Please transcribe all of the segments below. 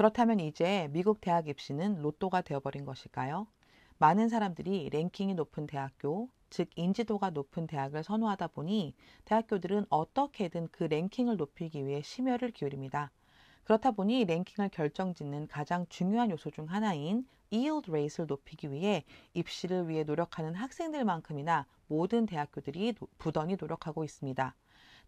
그렇다면 이제 미국 대학 입시는 로또가 되어버린 것일까요? 많은 사람들이 랭킹이 높은 대학교, 즉 인지도가 높은 대학을 선호하다 보니 대학교들은 어떻게든 그 랭킹을 높이기 위해 심혈을 기울입니다. 그렇다 보니 랭킹을 결정짓는 가장 중요한 요소 중 하나인 yield rate를 높이기 위해 입시를 위해 노력하는 학생들만큼이나 모든 대학교들이 부단히 노력하고 있습니다.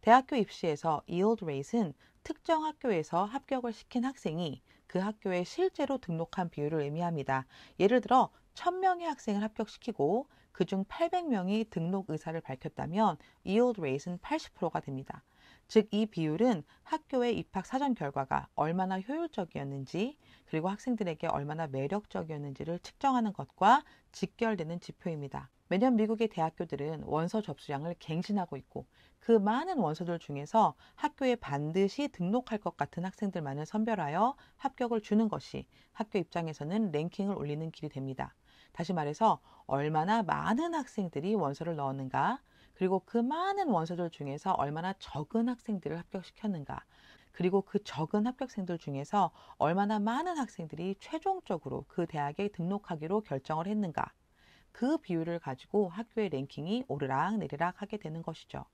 대학교 입시에서 yield rate은 특정 학교에서 합격을 시킨 학생이 그 학교에 실제로 등록한 비율을 의미합니다. 예를 들어 1000명의 학생을 합격시키고 그중 800명이 등록 의사를 밝혔다면 yield rate는 80%가 됩니다. 즉 이 비율은 학교의 입학 사전 결과가 얼마나 효율적이었는지 그리고 학생들에게 얼마나 매력적이었는지를 측정하는 것과 직결되는 지표입니다. 매년 미국의 대학교들은 원서 접수량을 갱신하고 있고 그 많은 원서들 중에서 학교에 반드시 등록할 것 같은 학생들만을 선별하여 합격을 주는 것이 학교 입장에서는 랭킹을 올리는 길이 됩니다. 다시 말해서 얼마나 많은 학생들이 원서를 넣었는가, 그리고 그 많은 원서들 중에서 얼마나 적은 학생들을 합격시켰는가, 그리고 그 적은 합격생들 중에서 얼마나 많은 학생들이 최종적으로 그 대학에 등록하기로 결정을 했는가, 그 비율을 가지고 학교의 랭킹이 오르락 내리락 하게 되는 것이죠.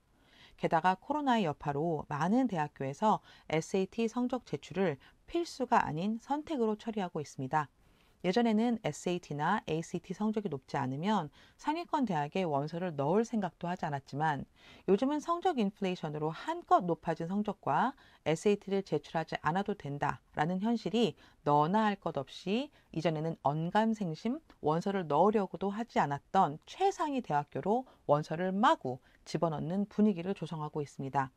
게다가 코로나의 여파로 많은 대학교에서 SAT 성적 제출을 필수가 아닌 선택으로 처리하고 있습니다. 예전에는 SAT나 ACT 성적이 높지 않으면 상위권 대학에 원서를 넣을 생각도 하지 않았지만 요즘은 성적 인플레이션으로 한껏 높아진 성적과 SAT를 제출하지 않아도 된다라는 현실이 너나 할 것 없이 이전에는 언감생심 원서를 넣으려고도 하지 않았던 최상위 대학교로 원서를 마구 집어넣는 분위기를 조성하고 있습니다.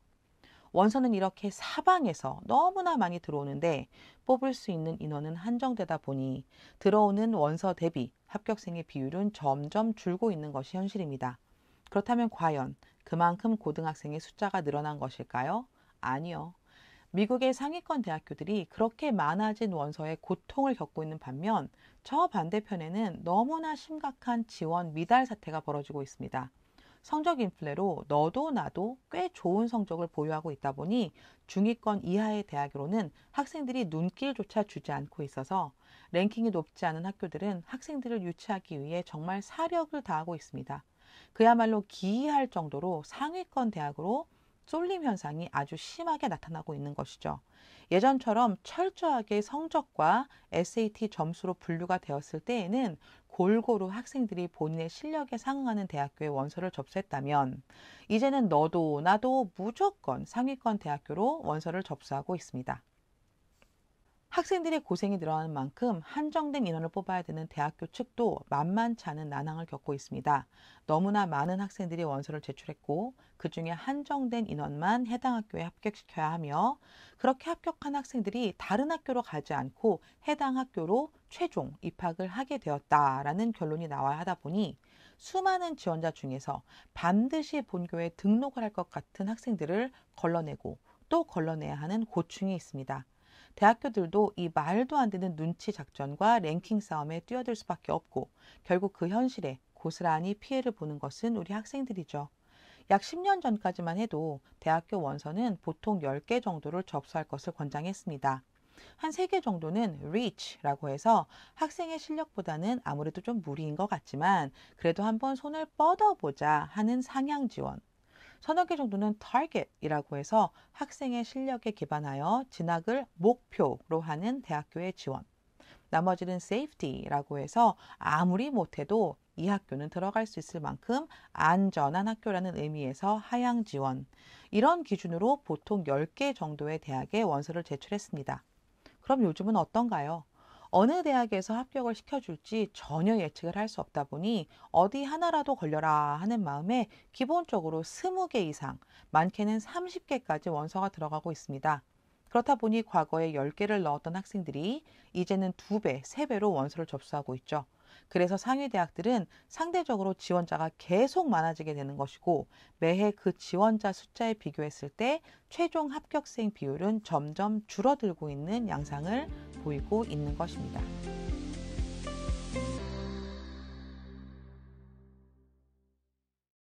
원서는 이렇게 사방에서 너무나 많이 들어오는데 뽑을 수 있는 인원은 한정되다 보니 들어오는 원서 대비 합격생의 비율은 점점 줄고 있는 것이 현실입니다. 그렇다면 과연 그만큼 고등학생의 숫자가 늘어난 것일까요? 아니요. 미국의 상위권 대학교들이 그렇게 많아진 원서에 고통을 겪고 있는 반면 저 반대편에는 너무나 심각한 지원 미달 사태가 벌어지고 있습니다. 성적 인플레로 너도 나도 꽤 좋은 성적을 보유하고 있다 보니 중위권 이하의 대학으로는 학생들이 눈길조차 주지 않고 있어서 랭킹이 높지 않은 학교들은 학생들을 유치하기 위해 정말 사력을 다하고 있습니다. 그야말로 기이할 정도로 상위권 대학으로 쏠림 현상이 아주 심하게 나타나고 있는 것이죠. 예전처럼 철저하게 성적과 SAT 점수로 분류가 되었을 때에는 골고루 학생들이 본인의 실력에 상응하는 대학교에 원서를 접수했다면 이제는 너도 나도 무조건 상위권 대학교로 원서를 접수하고 있습니다. 학생들의 고생이 늘어나는 만큼 한정된 인원을 뽑아야 되는 대학교 측도 만만치 않은 난항을 겪고 있습니다. 너무나 많은 학생들이 원서를 제출했고 그 중에 한정된 인원만 해당 학교에 합격시켜야 하며 그렇게 합격한 학생들이 다른 학교로 가지 않고 해당 학교로 최종 입학을 하게 되었다라는 결론이 나와야 하다 보니 수많은 지원자 중에서 반드시 본교에 등록을 할 것 같은 학생들을 걸러내고 또 걸러내야 하는 고충이 있습니다. 대학교들도 이 말도 안 되는 눈치 작전과 랭킹 싸움에 뛰어들 수밖에 없고 결국 그 현실에 고스란히 피해를 보는 것은 우리 학생들이죠. 약 10년 전까지만 해도 대학교 원서는 보통 10개 정도를 접수할 것을 권장했습니다. 한 3개 정도는 reach라고 해서 학생의 실력보다는 아무래도 좀 무리인 것 같지만 그래도 한번 손을 뻗어보자 하는 상향 지원. 서너 개 정도는 t a 이라고 해서 학생의 실력에 기반하여 진학을 목표로 하는 대학교의 지원. 나머지는 safety라고 해서 아무리 못해도 이 학교는 들어갈 수 있을 만큼 안전한 학교라는 의미에서 하향 지원. 이런 기준으로 보통 10개 정도의 대학에 원서를 제출했습니다. 그럼 요즘은 어떤가요? 어느 대학에서 합격을 시켜줄지 전혀 예측을 할 수 없다 보니 어디 하나라도 걸려라 하는 마음에 기본적으로 20개 이상, 많게는 30개까지 원서가 들어가고 있습니다. 그렇다 보니 과거에 10개를 넣었던 학생들이 이제는 2배, 3배로 원서를 접수하고 있죠. 그래서 상위 대학들은 상대적으로 지원자가 계속 많아지게 되는 것이고 매해 그 지원자 숫자에 비교했을 때 최종 합격생 비율은 점점 줄어들고 있는 양상을 보이고 있는 것입니다.